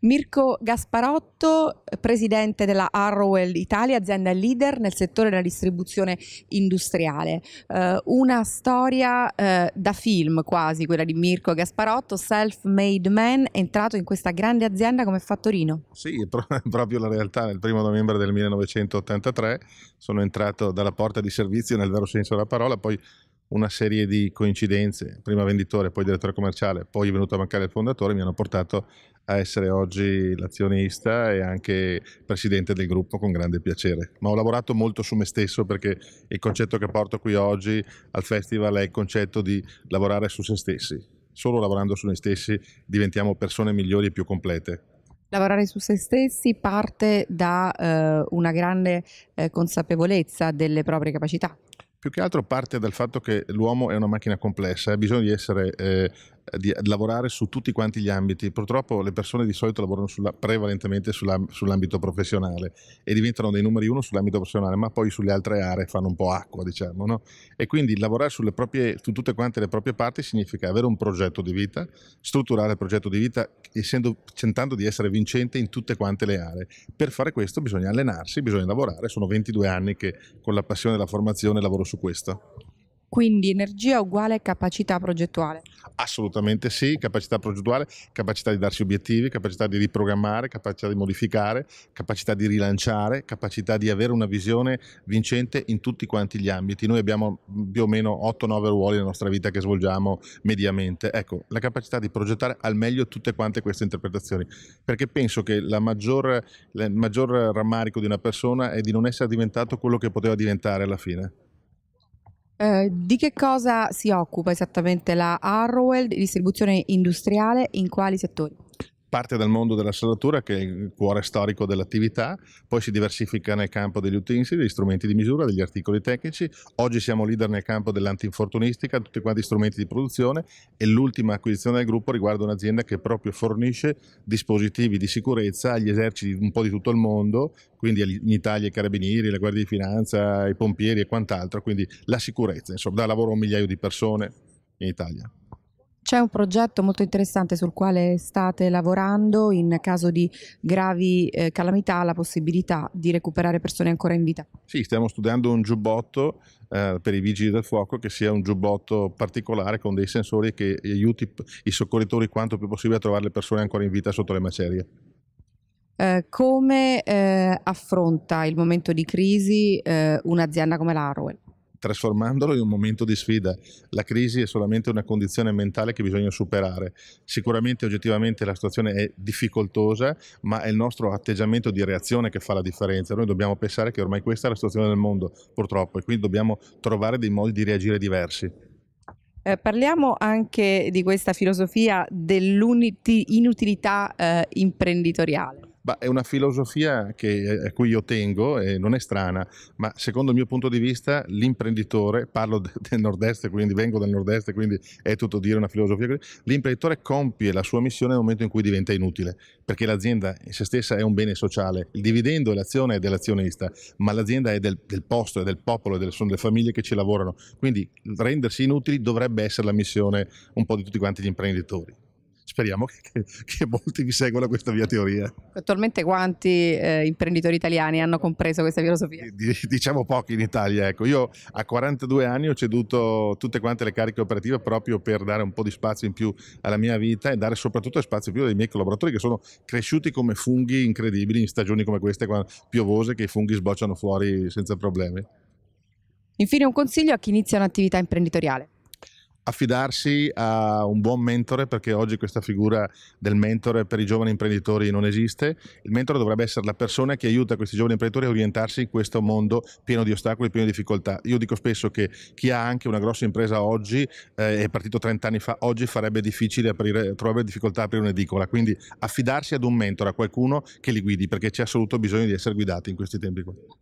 Mirko Gasparotto, presidente della Arrowell Italia, azienda leader nel settore della distribuzione industriale. Eh, una storia eh, da film quasi, quella di Mirko Gasparotto, self-made man, entrato in questa grande azienda come fattorino. Sì, è proprio la realtà. Nel primo novembre del 1983 sono entrato dalla porta di servizio nel vero senso della parola, poi una serie di coincidenze, prima venditore, poi direttore commerciale, poi è venuto a mancare il fondatore, mi hanno portato a essere oggi l'azionista e anche presidente del gruppo con grande piacere. Ma ho lavorato molto su me stesso perché il concetto che porto qui oggi al festival è il concetto di lavorare su se stessi. Solo lavorando su noi stessi diventiamo persone migliori e più complete. Lavorare su se stessi parte da eh, una grande eh, consapevolezza delle proprie capacità più che altro parte dal fatto che l'uomo è una macchina complessa, ha eh. bisogno di essere eh, di lavorare su tutti quanti gli ambiti. Purtroppo le persone di solito lavorano sulla, prevalentemente sulla, sull'ambito professionale e diventano dei numeri uno sull'ambito professionale, ma poi sulle altre aree fanno un po' acqua, diciamo. No? E quindi lavorare proprie, su tutte quante le proprie parti significa avere un progetto di vita, strutturare il progetto di vita, essendo, tentando di essere vincente in tutte quante le aree. Per fare questo bisogna allenarsi, bisogna lavorare. Sono 22 anni che con la passione della formazione lavoro su questo. Quindi energia uguale capacità progettuale. Assolutamente sì, capacità progettuale, capacità di darsi obiettivi, capacità di riprogrammare, capacità di modificare, capacità di rilanciare, capacità di avere una visione vincente in tutti quanti gli ambiti. Noi abbiamo mm, più o meno 8-9 ruoli nella nostra vita che svolgiamo mediamente. Ecco, la capacità di progettare al meglio tutte quante queste interpretazioni, perché penso che il maggior rammarico di una persona è di non essere diventato quello che poteva diventare alla fine. Eh, di che cosa si occupa esattamente la Arrowell, distribuzione industriale, in quali settori? parte dal mondo della salatura che è il cuore storico dell'attività, poi si diversifica nel campo degli utensili, degli strumenti di misura, degli articoli tecnici, oggi siamo leader nel campo dell'antinfortunistica, tutti quanti strumenti di produzione e l'ultima acquisizione del gruppo riguarda un'azienda che proprio fornisce dispositivi di sicurezza agli eserciti un po' di tutto il mondo, quindi in Italia i carabinieri, la Guardia di Finanza, i pompieri e quant'altro, quindi la sicurezza, insomma, dà lavoro a un migliaio di persone in Italia. C'è un progetto molto interessante sul quale state lavorando in caso di gravi eh, calamità, la possibilità di recuperare persone ancora in vita. Sì, stiamo studiando un giubbotto eh, per i vigili del fuoco che sia un giubbotto particolare con dei sensori che aiuti i soccorritori quanto più possibile a trovare le persone ancora in vita sotto le macerie. Eh, come eh, affronta il momento di crisi eh, un'azienda come la Harwell? trasformandolo in un momento di sfida. La crisi è solamente una condizione mentale che bisogna superare. Sicuramente oggettivamente la situazione è difficoltosa, ma è il nostro atteggiamento di reazione che fa la differenza. Noi dobbiamo pensare che ormai questa è la situazione del mondo, purtroppo, e quindi dobbiamo trovare dei modi di reagire diversi. Eh, parliamo anche di questa filosofia dell'inutilità eh, imprenditoriale. Ma è una filosofia che, eh, a cui io tengo e non è strana, ma secondo il mio punto di vista l'imprenditore, parlo del nord-est, quindi vengo dal nord-est, quindi è tutto dire una filosofia, l'imprenditore compie la sua missione nel momento in cui diventa inutile, perché l'azienda in se stessa è un bene sociale, il dividendo e l'azione è dell'azionista, ma l'azienda è del, del posto, è del popolo, è del, sono delle famiglie che ci lavorano, quindi rendersi inutili dovrebbe essere la missione un po' di tutti quanti gli imprenditori speriamo che, che, che molti vi seguano questa mia teoria. Attualmente quanti eh, imprenditori italiani hanno compreso questa filosofia? diciamo pochi in Italia, ecco. Io a 42 anni ho ceduto tutte quante le cariche operative proprio per dare un po' di spazio in più alla mia vita e dare soprattutto spazio in più ai miei collaboratori che sono cresciuti come funghi incredibili in stagioni come queste piovose che i funghi sbocciano fuori senza problemi. Infine un consiglio a chi inizia un'attività imprenditoriale affidarsi a un buon mentore perché oggi questa figura del mentore per i giovani imprenditori non esiste. Il mentore dovrebbe essere la persona che aiuta questi giovani imprenditori a orientarsi in questo mondo pieno di ostacoli, pieno di difficoltà. Io dico spesso che chi ha anche una grossa impresa oggi eh, è partito 30 anni fa, oggi farebbe difficile aprire, troverebbe difficoltà a aprire un'edicola, quindi affidarsi ad un mentore, a qualcuno che li guidi perché c'è assoluto bisogno di essere guidati in questi tempi